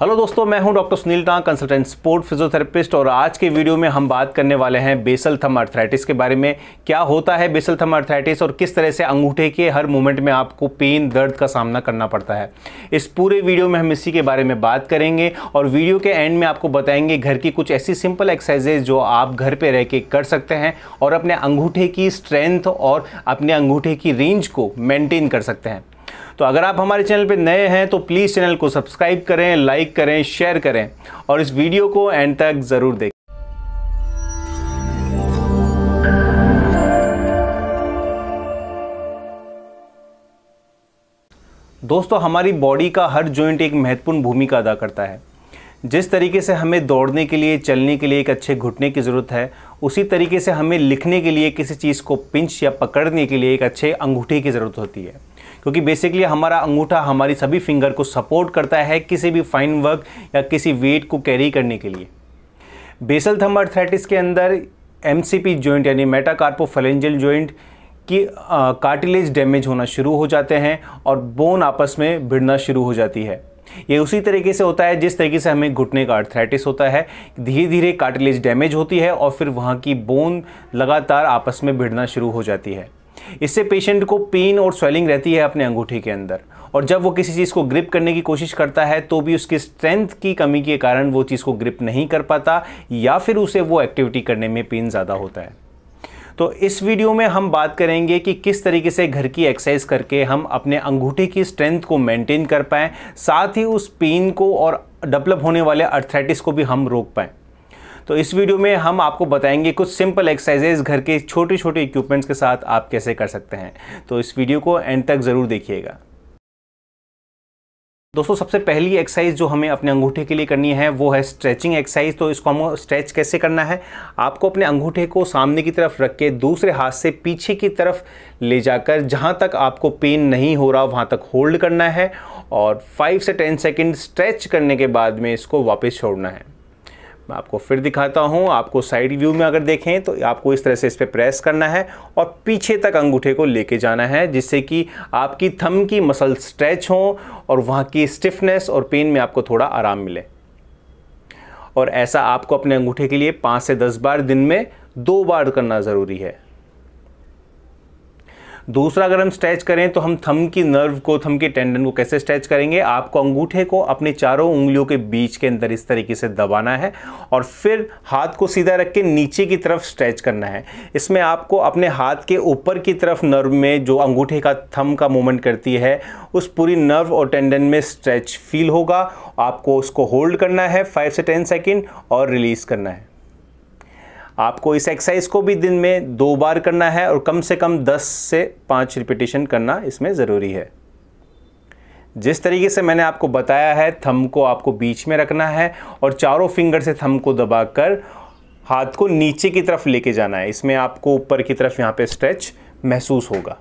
hello दोस्तों मैं हूं डॉक्टर सुनील टांग कंसल्टेंट स्पोर्ट फिजियोथेरेपिस्ट और आज के वीडियो में हम बात करने वाले हैं बेसल थम अर्थराइटिस के बारे में क्या होता है बेसल थम अर्थराइटिस और किस तरह से अंगूठे के हर मोमेंट में आपको पेन दर्द का सामना करना पड़ता है इस पूरे वीडियो में हम इसी के बारे में बात करेंगे और वीडियो के एंड में आपको बताएंगे घर की कुछ ऐसी सिंपल एक्सरसाइजेज जो आप घर पर रह के कर सकते हैं और अपने अंगूठे की स्ट्रेंथ और अपने अंगूठे की रेंज को मेनटेन कर सकते हैं तो अगर आप हमारे चैनल पर नए हैं तो प्लीज़ चैनल को सब्सक्राइब करें लाइक करें शेयर करें और इस वीडियो को एंड तक ज़रूर देखें दोस्तों हमारी बॉडी का हर जॉइंट एक महत्वपूर्ण भूमिका अदा करता है जिस तरीके से हमें दौड़ने के लिए चलने के लिए एक अच्छे घुटने की ज़रूरत है उसी तरीके से हमें लिखने के लिए किसी चीज़ को पिंच या पकड़ने के लिए एक अच्छे अंगूठे की ज़रूरत होती है क्योंकि बेसिकली हमारा अंगूठा हमारी सभी फिंगर को सपोर्ट करता है किसी भी फाइन वर्क या किसी वेट को कैरी करने के लिए बेसल थम अर्थराइटिस के अंदर एम जॉइंट यानी फलेंजल जॉइंट की कार्टिलेज डैमेज होना शुरू हो जाते हैं और बोन आपस में भिड़ना शुरू हो जाती है ये उसी तरीके से होता है जिस तरीके से हमें घुटने का अर्थराइटिस होता है धीरे धीरे कार्टिलेज डैमेज होती है और फिर वहाँ की बोन लगातार आपस में भिड़ना शुरू हो जाती है इससे पेशेंट को पेन और स्वेलिंग रहती है अपने अंगूठे के अंदर और जब वो किसी चीज़ को ग्रिप करने की कोशिश करता है तो भी उसकी स्ट्रेंथ की कमी के कारण वो चीज़ को ग्रिप नहीं कर पाता या फिर उसे वो एक्टिविटी करने में पेन ज़्यादा होता है तो इस वीडियो में हम बात करेंगे कि किस तरीके से घर की एक्सरसाइज करके हम अपने अंगूठे की स्ट्रेंथ को मेंटेन कर पाएँ साथ ही उस पेन को और डेवलप होने वाले अर्थराइटिस को भी हम रोक पाएँ तो इस वीडियो में हम आपको बताएंगे कुछ सिंपल एक्सरसाइजेज घर के छोटे छोटे इक्विपमेंट्स के साथ आप कैसे कर सकते हैं तो इस वीडियो को एंड तक ज़रूर देखिएगा दोस्तों सबसे पहली एक्सरसाइज जो हमें अपने अंगूठे के लिए करनी है वो है स्ट्रेचिंग एक्सरसाइज तो इसको हम स्ट्रेच कैसे करना है आपको अपने अंगूठे को सामने की तरफ रख के दूसरे हाथ से पीछे की तरफ ले जाकर जहाँ तक आपको पेन नहीं हो रहा वहाँ तक होल्ड करना है और 5 से 10 सेकंड स्ट्रेच करने के बाद में इसको वापस छोड़ना है मैं आपको फिर दिखाता हूँ आपको साइड व्यू में अगर देखें तो आपको इस तरह से इस पर प्रेस करना है और पीछे तक अंगूठे को लेके जाना है जिससे कि आपकी थम की मसल स्ट्रेच हो और वहाँ की स्टिफनेस और पेन में आपको थोड़ा आराम मिले और ऐसा आपको अपने अंगूठे के लिए पाँच से दस बार दिन में दो बार करना ज़रूरी है दूसरा अगर हम स्ट्रेच करें तो हम थम की नर्व को थम के टेंडन को कैसे स्ट्रेच करेंगे आपको अंगूठे को अपने चारों उंगलियों के बीच के अंदर इस तरीके से दबाना है और फिर हाथ को सीधा रख के नीचे की तरफ स्ट्रेच करना है इसमें आपको अपने हाथ के ऊपर की तरफ नर्व में जो अंगूठे का थम का मूवमेंट करती है उस पूरी नर्व और टेंडन में स्ट्रेच फील होगा आपको उसको होल्ड करना है फाइव से टेन सेकेंड और रिलीज़ करना है आपको इस एक्सरसाइज को भी दिन में दो बार करना है और कम से कम दस से पाँच रिपीटेशन करना इसमें ज़रूरी है जिस तरीके से मैंने आपको बताया है थम को आपको बीच में रखना है और चारों फिंगर से थम को दबाकर हाथ को नीचे की तरफ लेके जाना है इसमें आपको ऊपर की तरफ यहाँ पे स्ट्रेच महसूस होगा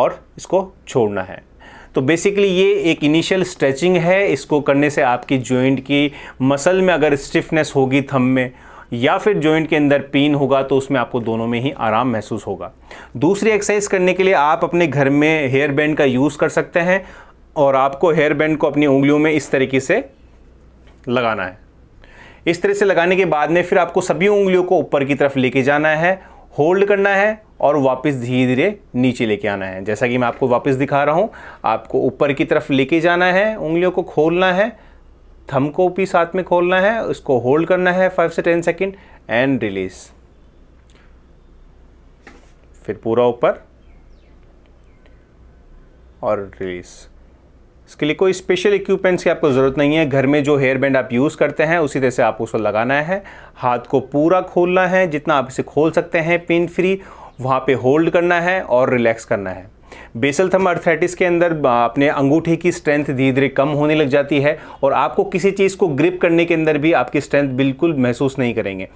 और इसको छोड़ना है तो बेसिकली ये एक इनिशियल स्ट्रेचिंग है इसको करने से आपकी जॉइंट की मसल में अगर स्टिफनेस होगी थम में या फिर जॉइंट के अंदर पेन होगा तो उसमें आपको दोनों में ही आराम महसूस होगा दूसरी एक्सरसाइज करने के लिए आप अपने घर में हेयर बैंड का यूज़ कर सकते हैं और आपको हेयर बैंड को अपनी उंगलियों में इस तरीके से लगाना है इस तरह से लगाने के बाद में फिर आपको सभी उंगलियों को ऊपर की तरफ लेके जाना है होल्ड करना है और वापस धीरे धीरे नीचे लेके आना है जैसा कि मैं आपको वापस दिखा रहा हूँ आपको ऊपर की तरफ लेके जाना है उंगलियों को खोलना है थम को भी साथ में खोलना है उसको होल्ड करना है फाइव से टेन सेकेंड एंड रिलीज फिर पूरा ऊपर और रिलीज इसके लिए कोई स्पेशल इक्विपमेंट्स की आपको ज़रूरत नहीं है घर में जो हेयर बैंड आप यूज़ करते हैं उसी तरह से आपको उसको लगाना है हाथ को पूरा खोलना है जितना आप इसे खोल सकते हैं पेन फ्री वहाँ पे होल्ड करना है और रिलैक्स करना है बेसल थम अर्थराइटिस के अंदर अपने अंगूठे की स्ट्रेंथ धीरे धीरे कम होने लग जाती है और आपको किसी चीज़ को ग्रिप करने के अंदर भी आपकी स्ट्रेंथ बिल्कुल महसूस नहीं करेंगे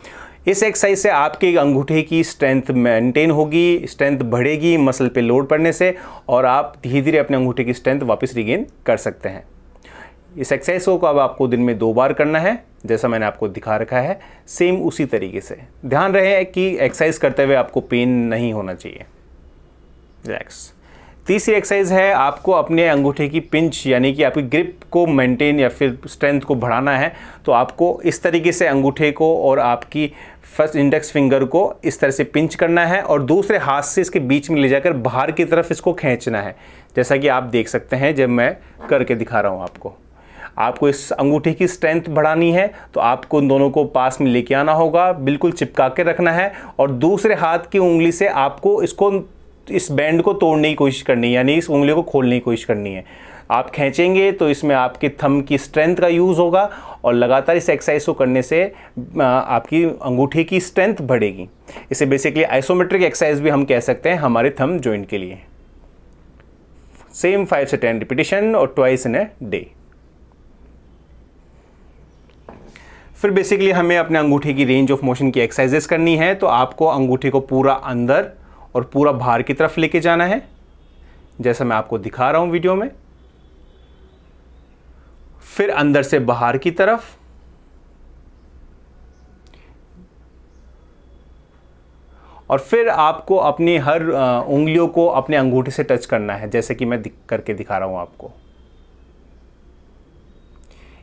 इस एक्सरसाइज से आपके अंगूठे की स्ट्रेंथ मेंटेन होगी स्ट्रेंथ बढ़ेगी मसल पे लोड पड़ने से और आप धीरे धीरे अपने अंगूठे की स्ट्रेंथ वापस रिगेन कर सकते हैं इस एक्सरसाइज को अब आपको दिन में दो बार करना है जैसा मैंने आपको दिखा रखा है सेम उसी तरीके से ध्यान रहे कि एक्सरसाइज करते हुए आपको पेन नहीं होना चाहिए रिलैक्स तीसरी एक्सरसाइज है आपको अपने अंगूठे की पिंच यानी कि आपकी ग्रिप को मेंटेन या फिर स्ट्रेंथ को बढ़ाना है तो आपको इस तरीके से अंगूठे को और आपकी फर्स्ट इंडेक्स फिंगर को इस तरह से पिंच करना है और दूसरे हाथ से इसके बीच में ले जाकर बाहर की तरफ इसको खींचना है जैसा कि आप देख सकते हैं जब मैं करके दिखा रहा हूँ आपको आपको इस अंगूठे की स्ट्रेंथ बढ़ानी है तो आपको उन दोनों को पास में लेके आना होगा बिल्कुल चिपका के रखना है और दूसरे हाथ की उंगली से आपको इसको इस बैंड को तोड़ने की कोशिश करनी है यानी इस उंगली को खोलने की कोशिश करनी है आप खींचेंगे तो इसमें आपके थम की स्ट्रेंथ का यूज़ होगा और लगातार इस एक्सरसाइज को करने से आपकी अंगूठे की स्ट्रेंथ बढ़ेगी इसे बेसिकली आइसोमेट्रिक एक्सरसाइज भी हम कह सकते हैं हमारे थम जॉइंट के लिए सेम फाइव से टेन रिपीटेशन और ट्वाइस इन ए डे फिर बेसिकली हमें अपने अंगूठे की रेंज ऑफ मोशन की एक्सरसाइजेस करनी है तो आपको अंगूठे को पूरा अंदर और पूरा बाहर की तरफ लेके जाना है जैसा मैं आपको दिखा रहा हूं वीडियो में फिर अंदर से बाहर की तरफ और फिर आपको अपनी हर उंगलियों को अपने अंगूठे से टच करना है जैसे कि मैं करके दिखा रहा हूं आपको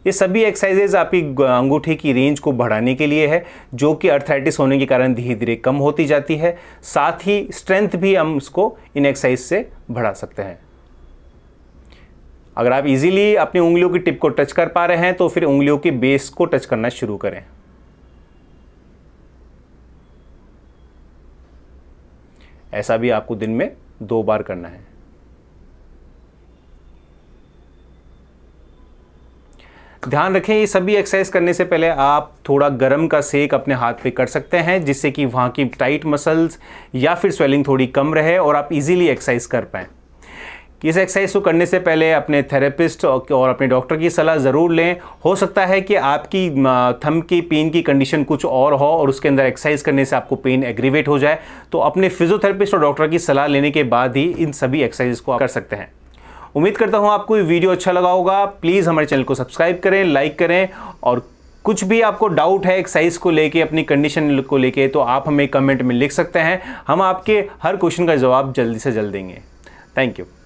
ये सभी एक्सरसाइजेज आपकी अंगूठे की रेंज को बढ़ाने के लिए है जो कि अर्थराइटिस होने के कारण धीरे धीरे कम होती जाती है साथ ही स्ट्रेंथ भी हम इसको इन एक्सरसाइज से बढ़ा सकते हैं अगर आप इजीली अपनी उंगलियों की टिप को टच कर पा रहे हैं तो फिर उंगलियों के बेस को टच करना शुरू करें ऐसा भी आपको दिन में दो बार करना है ध्यान रखें ये सभी एक्सरसाइज करने से पहले आप थोड़ा गर्म का सेक अपने हाथ पे कर सकते हैं जिससे कि वहाँ की टाइट मसल्स या फिर स्वेलिंग थोड़ी कम रहे और आप इजीली एक्सरसाइज कर पाएँ इस एक्सरसाइज को करने से पहले अपने थेरेपिस्ट और अपने डॉक्टर की सलाह ज़रूर लें हो सकता है कि आपकी थम की पेन की कंडीशन कुछ और हो और उसके अंदर एक्सरसाइज करने से आपको पेन एग्रीवेट हो जाए तो अपने फिजियोथेरेपिस्ट और डॉक्टर की सलाह लेने के बाद ही इन सभी एक्सरसाइज को आप कर सकते हैं उम्मीद करता हूँ आपको ये वीडियो अच्छा लगा होगा प्लीज़ हमारे चैनल को सब्सक्राइब करें लाइक करें और कुछ भी आपको डाउट है एक्साइज को लेके अपनी कंडीशन को लेके तो आप हमें कमेंट में लिख सकते हैं हम आपके हर क्वेश्चन का जवाब जल्दी से जल्द देंगे थैंक यू